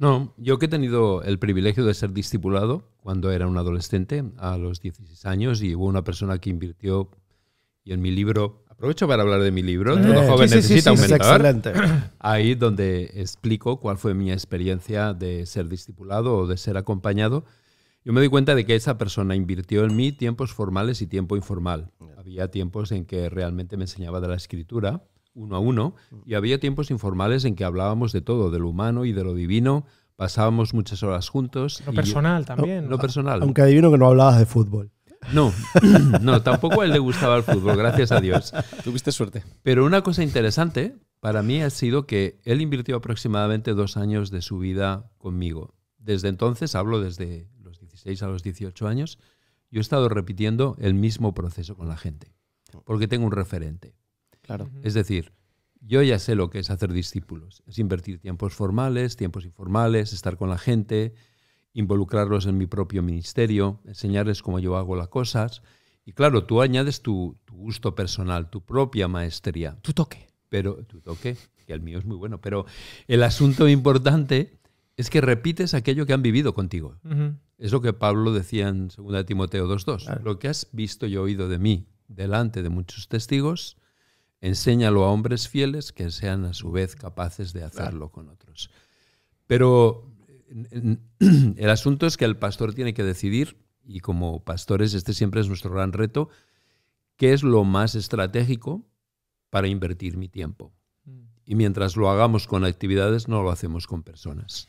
No, yo que he tenido el privilegio de ser discipulado cuando era un adolescente, a los 16 años, y hubo una persona que invirtió, y en mi libro, aprovecho para hablar de mi libro, Todo eh, joven necesita un ahí donde explico cuál fue mi experiencia de ser discipulado o de ser acompañado, yo me doy cuenta de que esa persona invirtió en mí tiempos formales y tiempo informal. Había tiempos en que realmente me enseñaba de la escritura, uno a uno, mm. y había tiempos informales en que hablábamos de todo, de lo humano y de lo divino, pasábamos muchas horas juntos. Lo personal también. Lo, personal. Aunque adivino que no hablabas de fútbol. No, no, tampoco a él le gustaba el fútbol, gracias a Dios. Tuviste suerte. Pero una cosa interesante para mí ha sido que él invirtió aproximadamente dos años de su vida conmigo. Desde entonces, hablo desde los 16 a los 18 años, yo he estado repitiendo el mismo proceso con la gente, porque tengo un referente. Es decir, yo ya sé lo que es hacer discípulos. Es invertir tiempos formales, tiempos informales, estar con la gente, involucrarlos en mi propio ministerio, enseñarles cómo yo hago las cosas. Y claro, tú añades tu, gusto personal, tu propia maestría. Tu toque. Pero tu toque, que el mío es muy bueno. Pero el asunto importante es que repites aquello que han vivido contigo. Es lo que Pablo decía en 2 Timoteo 2.2. Lo que has visto y oído de mí delante de muchos testigos, enséñalo a hombres fieles que sean a su vez capaces de hacerlo con otros. Pero el asunto es que el pastor tiene que decidir, y como pastores este siempre es nuestro gran reto, qué es lo más estratégico para invertir mi tiempo. Mm. Y mientras lo hagamos con actividades, no lo hacemos con personas.